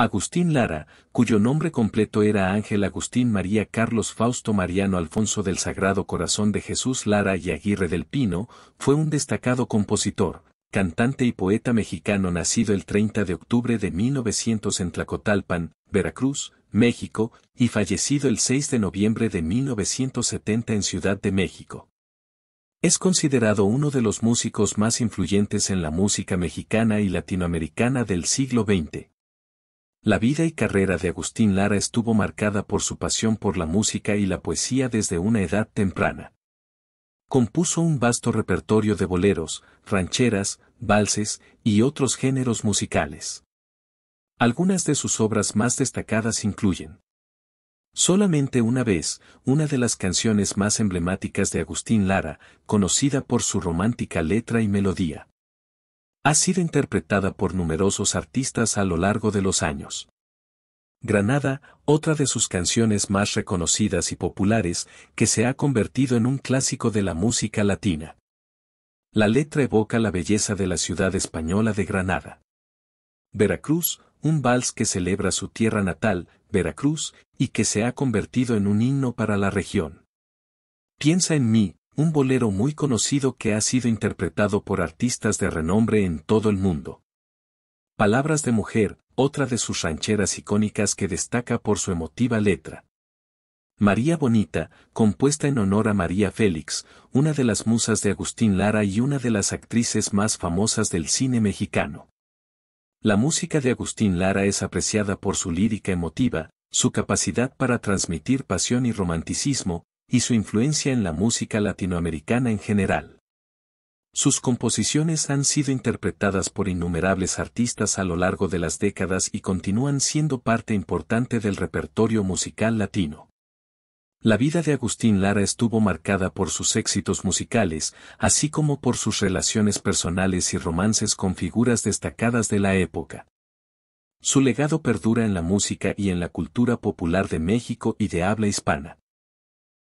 Agustín Lara, cuyo nombre completo era Ángel Agustín María Carlos Fausto Mariano Alfonso del Sagrado Corazón de Jesús Lara y Aguirre del Pino, fue un destacado compositor, cantante y poeta mexicano nacido el 30 de octubre de 1900 en Tlacotalpan, Veracruz, México, y fallecido el 6 de noviembre de 1970 en Ciudad de México. Es considerado uno de los músicos más influyentes en la música mexicana y latinoamericana del siglo XX. La vida y carrera de Agustín Lara estuvo marcada por su pasión por la música y la poesía desde una edad temprana. Compuso un vasto repertorio de boleros, rancheras, valses y otros géneros musicales. Algunas de sus obras más destacadas incluyen Solamente una vez, una de las canciones más emblemáticas de Agustín Lara, conocida por su romántica letra y melodía ha sido interpretada por numerosos artistas a lo largo de los años. Granada, otra de sus canciones más reconocidas y populares, que se ha convertido en un clásico de la música latina. La letra evoca la belleza de la ciudad española de Granada. Veracruz, un vals que celebra su tierra natal, Veracruz, y que se ha convertido en un himno para la región. Piensa en mí, un bolero muy conocido que ha sido interpretado por artistas de renombre en todo el mundo. Palabras de Mujer, otra de sus rancheras icónicas que destaca por su emotiva letra. María Bonita, compuesta en honor a María Félix, una de las musas de Agustín Lara y una de las actrices más famosas del cine mexicano. La música de Agustín Lara es apreciada por su lírica emotiva, su capacidad para transmitir pasión y romanticismo, y su influencia en la música latinoamericana en general. Sus composiciones han sido interpretadas por innumerables artistas a lo largo de las décadas y continúan siendo parte importante del repertorio musical latino. La vida de Agustín Lara estuvo marcada por sus éxitos musicales, así como por sus relaciones personales y romances con figuras destacadas de la época. Su legado perdura en la música y en la cultura popular de México y de habla hispana.